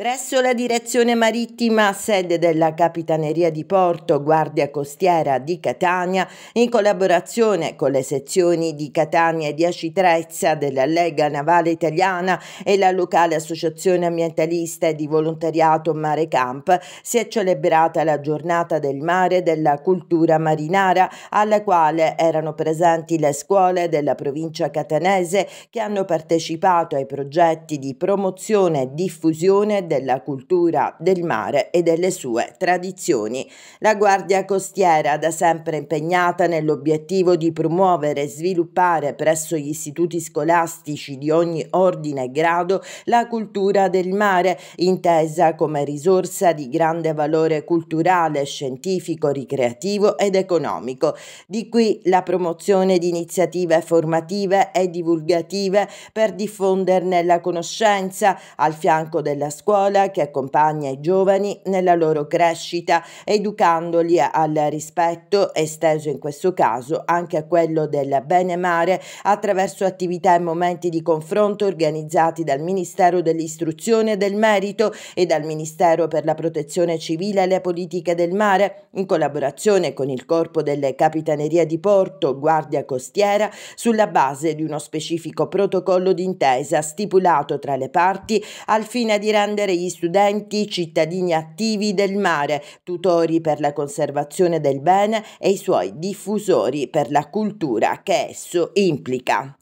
Presso la direzione marittima, sede della Capitaneria di Porto, Guardia Costiera di Catania, in collaborazione con le sezioni di Catania e di Acitrezza della Lega Navale Italiana e la locale associazione ambientalista e di volontariato Mare Camp, si è celebrata la giornata del mare e della cultura marinara, alla quale erano presenti le scuole della provincia catanese che hanno partecipato ai progetti di promozione e diffusione della cultura del mare e delle sue tradizioni. La Guardia Costiera, da sempre impegnata nell'obiettivo di promuovere e sviluppare presso gli istituti scolastici di ogni ordine e grado la cultura del mare, intesa come risorsa di grande valore culturale, scientifico, ricreativo ed economico. Di qui la promozione di iniziative formative e divulgative per diffonderne la conoscenza al fianco della scuola scuola che accompagna i giovani nella loro crescita, educandoli al rispetto, esteso in questo caso anche a quello del bene mare, attraverso attività e momenti di confronto organizzati dal Ministero dell'Istruzione e del Merito e dal Ministero per la Protezione Civile e le Politiche del Mare, in collaborazione con il Corpo delle Capitanerie di Porto, Guardia Costiera, sulla base di uno specifico protocollo d'intesa stipulato tra le parti al fine di rendere comprendere gli studenti cittadini attivi del mare, tutori per la conservazione del bene e i suoi diffusori per la cultura che esso implica.